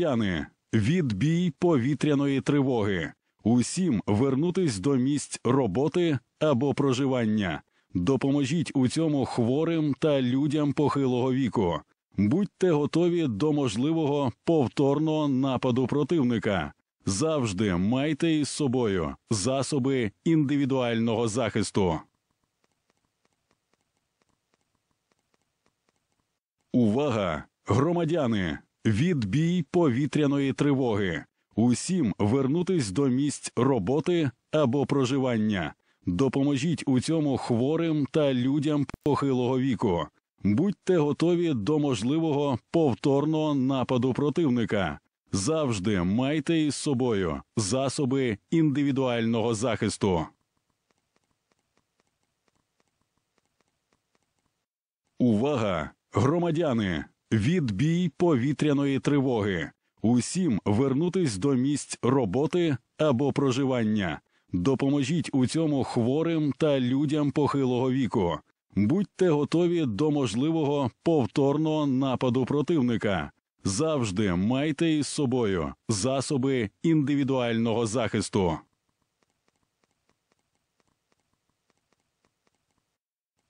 громадяни, відбій повітряної тривоги, усім вернутись до місць роботи або проживання. Допоможіть у цьому хворим та людям похилого віку. Будьте готові до можливого повторного нападу противника. Завжди майте із собою засоби індивідуального захисту. Увага, громадяни! Відбій повітряної тривоги. Усім вернутись до місць роботи або проживання. Допоможіть у цьому хворим та людям похилого віку. Будьте готові до можливого повторного нападу противника. Завжди майте із собою засоби індивідуального захисту. Увага, громадяни! Відбій повітряної тривоги. Усім вернутись до місць роботи або проживання. Допоможіть у цьому хворим та людям похилого віку. Будьте готові до можливого повторного нападу противника. Завжди майте із собою засоби індивідуального захисту.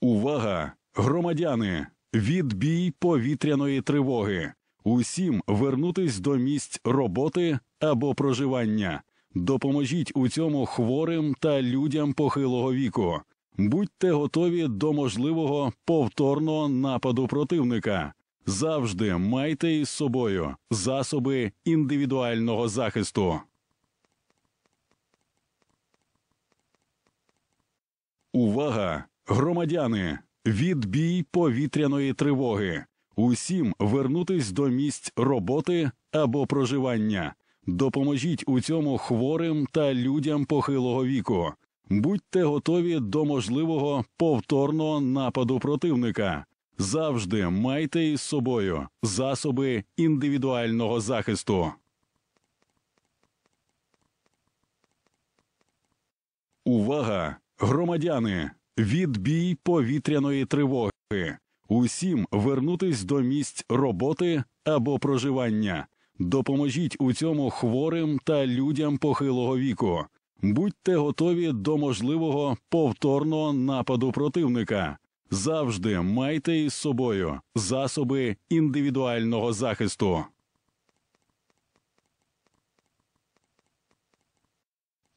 Увага, громадяни! Відбій повітряної тривоги. Усім вернутись до місць роботи або проживання. Допоможіть у цьому хворим та людям похилого віку. Будьте готові до можливого повторного нападу противника. Завжди майте із собою засоби індивідуального захисту. Увага, громадяни! Відбій повітряної тривоги. Усім вернутись до місць роботи або проживання. Допоможіть у цьому хворим та людям похилого віку. Будьте готові до можливого повторного нападу противника. Завжди майте із собою засоби індивідуального захисту. Увага, громадяни! Відбій повітряної тривоги. Усім вернутись до місць роботи або проживання. Допоможіть у цьому хворим та людям похилого віку. Будьте готові до можливого повторного нападу противника. Завжди майте із собою засоби індивідуального захисту.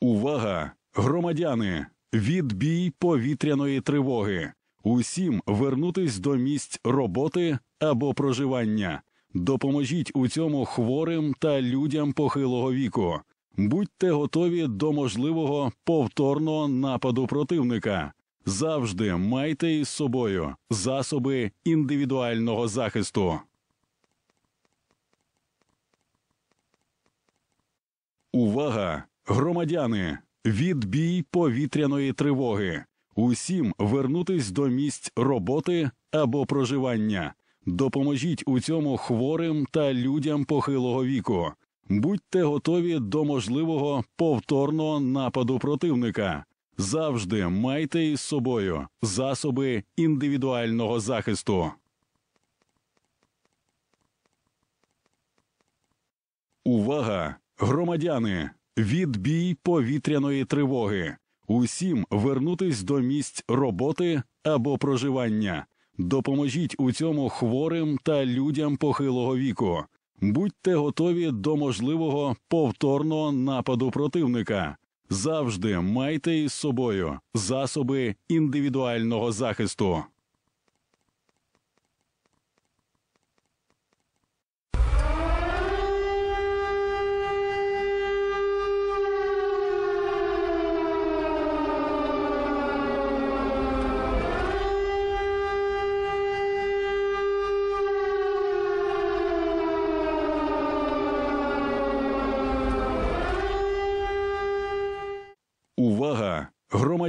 Увага, громадяни! Відбій повітряної тривоги. Усім вернутись до місць роботи або проживання. Допоможіть у цьому хворим та людям похилого віку. Будьте готові до можливого повторного нападу противника. Завжди майте із собою засоби індивідуального захисту. Увага, громадяни! Відбій повітряної тривоги. Усім вернутись до місць роботи або проживання. Допоможіть у цьому хворим та людям похилого віку. Будьте готові до можливого повторного нападу противника. Завжди майте із собою засоби індивідуального захисту. Увага, громадяни! Відбій повітряної тривоги. Усім вернутись до місць роботи або проживання. Допоможіть у цьому хворим та людям похилого віку. Будьте готові до можливого повторного нападу противника. Завжди майте із собою засоби індивідуального захисту.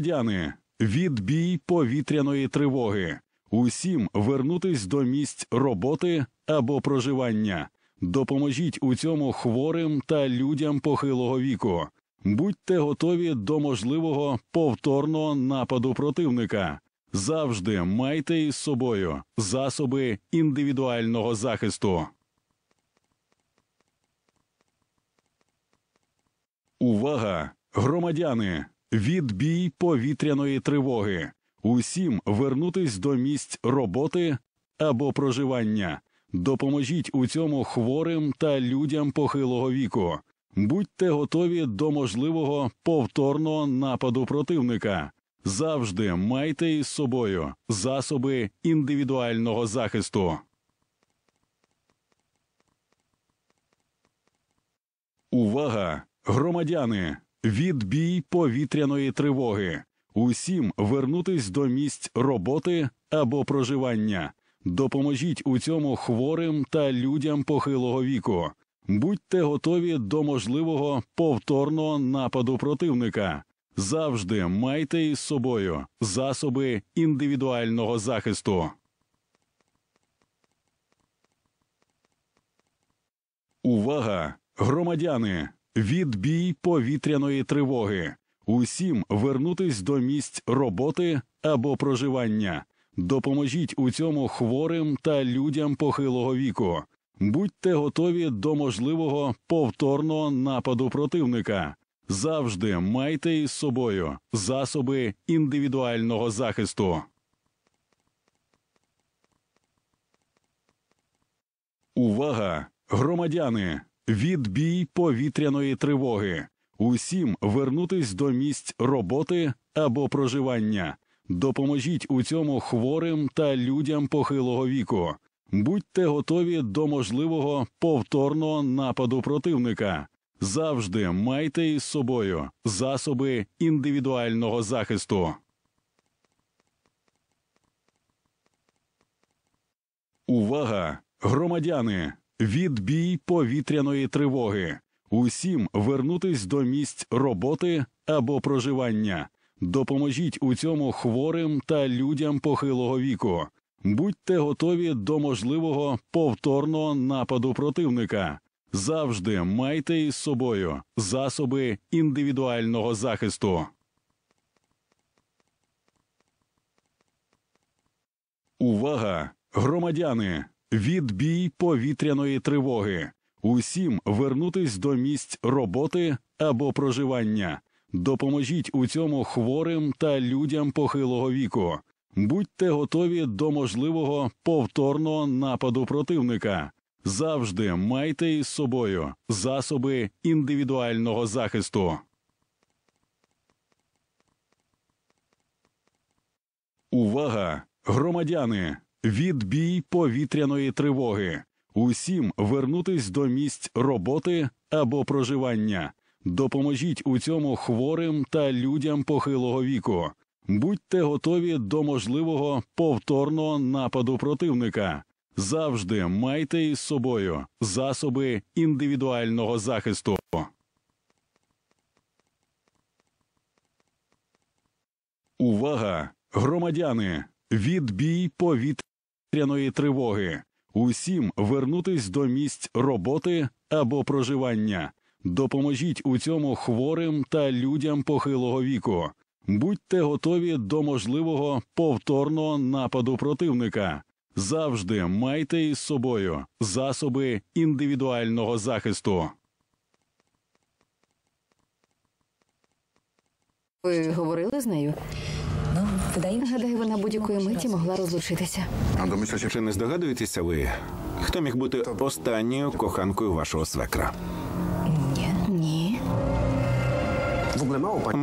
громадяни, відбій повітряної тривоги, усім вернутись до місць роботи або проживання, допоможіть у цьому хворим та людям похилого віку, будьте готові до можливого повторного нападу противника. Завжди майте із собою засоби індивідуального захисту. Увага, громадяни! Відбій повітряної тривоги. Усім вернутись до місць роботи або проживання. Допоможіть у цьому хворим та людям похилого віку. Будьте готові до можливого повторного нападу противника. Завжди майте із собою засоби індивідуального захисту. Увага, громадяни! Відбій повітряної тривоги. Усім вернутись до місць роботи або проживання. Допоможіть у цьому хворим та людям похилого віку. Будьте готові до можливого повторного нападу противника. Завжди майте із собою засоби індивідуального захисту. Увага, громадяни! Відбій повітряної тривоги. Усім вернутись до місць роботи або проживання. Допоможіть у цьому хворим та людям похилого віку. Будьте готові до можливого повторного нападу противника. Завжди майте із собою засоби індивідуального захисту. Увага, громадяни! Відбій повітряної тривоги. Усім вернутись до місць роботи або проживання. Допоможіть у цьому хворим та людям похилого віку. Будьте готові до можливого повторного нападу противника. Завжди майте із собою засоби індивідуального захисту. Увага, громадяни! Відбій повітряної тривоги. Усім вернутись до місць роботи або проживання. Допоможіть у цьому хворим та людям похилого віку. Будьте готові до можливого повторного нападу противника. Завжди майте із собою засоби індивідуального захисту. Увага, громадяни! Відбій повітряної тривоги. Усім вернутись до місць роботи або проживання. Допоможіть у цьому хворим та людям похилого віку. Будьте готові до можливого повторного нападу противника. Завжди майте із собою засоби індивідуального захисту. Увага, громадяни! Відбій повітряної тривоги. Усім вернутись до місць роботи або проживання. Допоможіть у цьому хворим та людям похилого віку. Будьте готові до можливого повторного нападу противника. Завжди майте із собою засоби індивідуального захисту. Увага, громадяни! Відбій повітря повітряної тривоги, усім вернутись до місць роботи або проживання. Допоможіть у цьому хворим та людям похилого віку, будьте готові до можливого повторного нападу противника. Завжди майте із собою засоби індивідуального захисту. Ви говорили з нею? Гадаю, вона будь-якої миті могла розлучитися. Чи не здогадуєтеся ви, хто міг бути останньою коханкою вашого свекра? Ні. Ні.